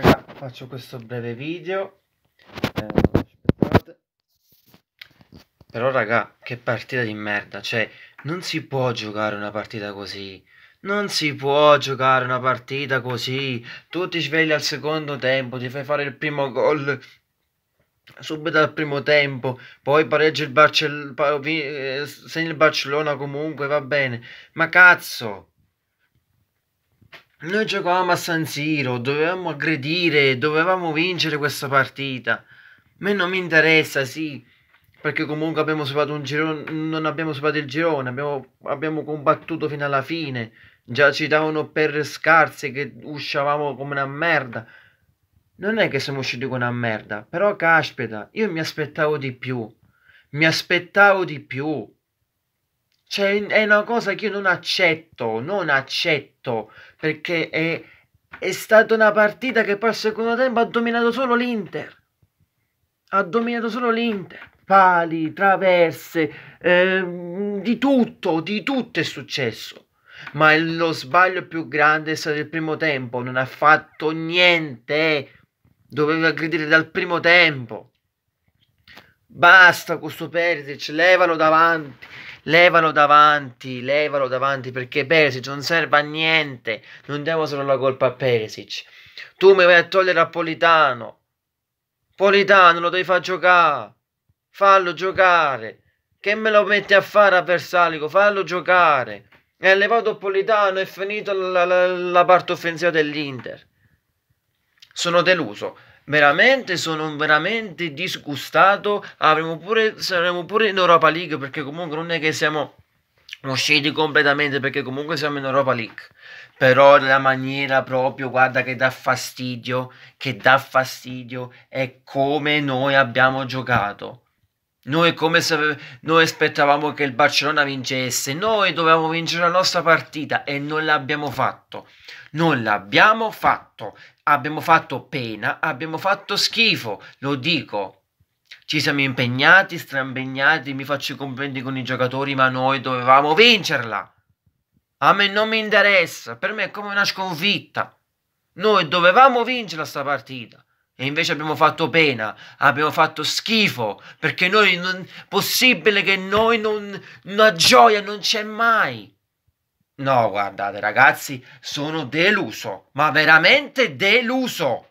raga faccio questo breve video eh, però raga che partita di merda cioè non si può giocare una partita così non si può giocare una partita così tu ti svegli al secondo tempo ti fai fare il primo gol subito al primo tempo, poi pareggia il Barcellona, eh, segna il Barcellona comunque, va bene. Ma cazzo, noi giocavamo a San Siro, dovevamo aggredire, dovevamo vincere questa partita. A me non mi interessa, sì, perché comunque abbiamo superato un girone, non abbiamo superato il girone, abbiamo, abbiamo combattuto fino alla fine. Già ci davano per scarse che uscivamo come una merda. Non è che siamo usciti come una merda, però caspita, io mi aspettavo di più. Mi aspettavo di più. Cioè, è una cosa che io non accetto, non accetto, perché è, è stata una partita che poi al secondo tempo ha dominato solo l'Inter. Ha dominato solo l'Inter. Pali, traverse, eh, di tutto, di tutto è successo. Ma lo sbaglio più grande è stato il primo tempo, non ha fatto niente. Eh. Doveva aggredire dal primo tempo. Basta con questo Perisic, levalo davanti levalo davanti, levalo davanti perché Perisic non serve a niente, non diamo solo la colpa a Perisic. Tu mi vai a togliere a Politano, Politano lo devi far giocare, fallo giocare, che me lo metti a fare avversario, fallo giocare. È allevato Politano, è finita la, la, la parte offensiva dell'Inter. Sono deluso veramente sono veramente disgustato. Avremo pure, saremo pure in Europa League perché comunque non è che siamo usciti completamente perché comunque siamo in Europa League. Però la maniera proprio, guarda che dà fastidio, che dà fastidio è come noi abbiamo giocato. Noi come se noi aspettavamo che il Barcellona vincesse, noi dovevamo vincere la nostra partita e non l'abbiamo fatto. Non l'abbiamo fatto abbiamo fatto pena, abbiamo fatto schifo, lo dico. Ci siamo impegnati, strambegnati, mi faccio i complimenti con i giocatori, ma noi dovevamo vincerla. A me non mi interessa, per me è come una sconfitta. Noi dovevamo vincere sta partita e invece abbiamo fatto pena, abbiamo fatto schifo, perché noi non, possibile che noi non, una gioia non c'è mai. No, guardate ragazzi, sono deluso, ma veramente deluso.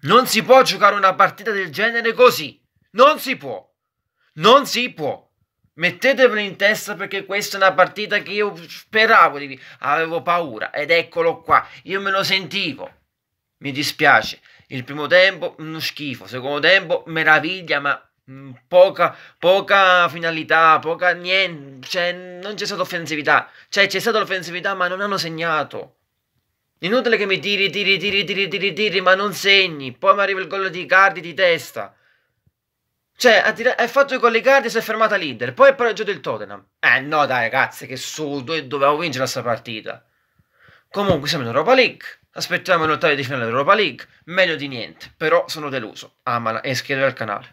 Non si può giocare una partita del genere così. Non si può. Non si può. Mettetevelo in testa perché questa è una partita che io speravo, di... avevo paura ed eccolo qua, io me lo sentivo. Mi dispiace, il primo tempo uno schifo, secondo tempo meraviglia ma Mm, poca, poca, finalità, poca niente, cioè non c'è stata offensività, cioè c'è stata l'offensività ma non hanno segnato. Inutile che mi tiri, tiri, tiri, tiri, tiri, tiri, ma non segni, poi mi arriva il gol di Cardi di testa. Cioè, ha fatto i gol di Cardi e si è fermata leader, poi ha pareggiato il Tottenham. Eh no dai cazzo, che su, dovevo vincere questa partita. Comunque siamo in Europa League, aspettiamo l'ottavo di finale dell'Europa League, meglio di niente, però sono deluso. Amala e iscriviti al canale.